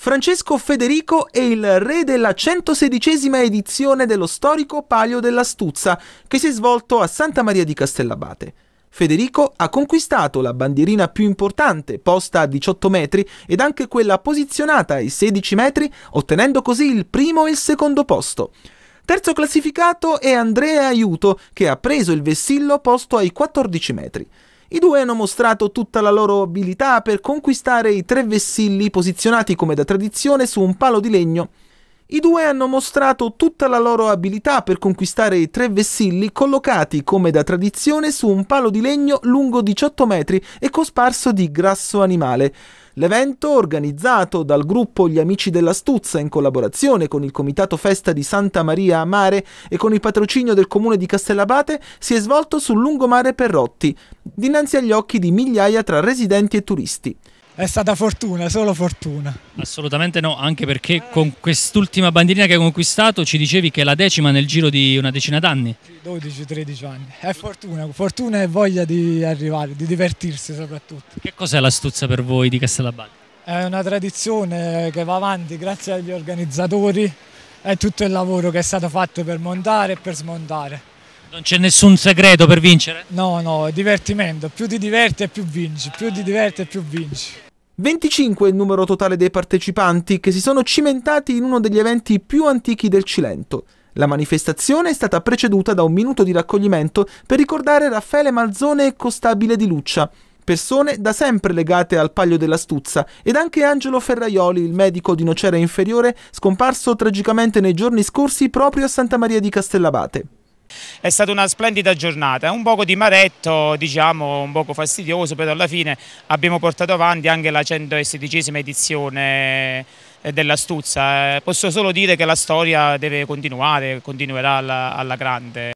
Francesco Federico è il re della 116 edizione dello storico Palio dell'Astuzza, che si è svolto a Santa Maria di Castellabate. Federico ha conquistato la bandierina più importante, posta a 18 metri, ed anche quella posizionata ai 16 metri, ottenendo così il primo e il secondo posto. Terzo classificato è Andrea Aiuto, che ha preso il vessillo posto ai 14 metri. I due hanno mostrato tutta la loro abilità per conquistare i tre vessilli posizionati come da tradizione su un palo di legno i due hanno mostrato tutta la loro abilità per conquistare i tre vessilli collocati come da tradizione su un palo di legno lungo 18 metri e cosparso di grasso animale. L'evento, organizzato dal gruppo Gli Amici dell'Astuzza in collaborazione con il Comitato Festa di Santa Maria a Mare e con il patrocinio del comune di Castellabate, si è svolto sul lungomare Perrotti, dinanzi agli occhi di migliaia tra residenti e turisti è stata fortuna, solo fortuna. Assolutamente no, anche perché con quest'ultima bandierina che hai conquistato ci dicevi che è la decima nel giro di una decina d'anni. 12-13 anni, è fortuna, fortuna e voglia di arrivare, di divertirsi soprattutto. Che cos'è l'astuzia per voi di Castellabbate? È una tradizione che va avanti grazie agli organizzatori e tutto il lavoro che è stato fatto per montare e per smontare. Non c'è nessun segreto per vincere? No, no, è divertimento. Più ti diverti e più vinci, più ti diverti e più vinci. 25 è il numero totale dei partecipanti che si sono cimentati in uno degli eventi più antichi del Cilento. La manifestazione è stata preceduta da un minuto di raccoglimento per ricordare Raffaele Malzone e Costabile di Luccia, persone da sempre legate al Paglio della Stuzza, ed anche Angelo Ferraioli, il medico di Nocera Inferiore, scomparso tragicamente nei giorni scorsi proprio a Santa Maria di Castellabate. È stata una splendida giornata, un poco di maretto, diciamo un poco fastidioso, però alla fine abbiamo portato avanti anche la 116 edizione eh, dell'Astuzza. Eh, posso solo dire che la storia deve continuare, continuerà alla, alla grande.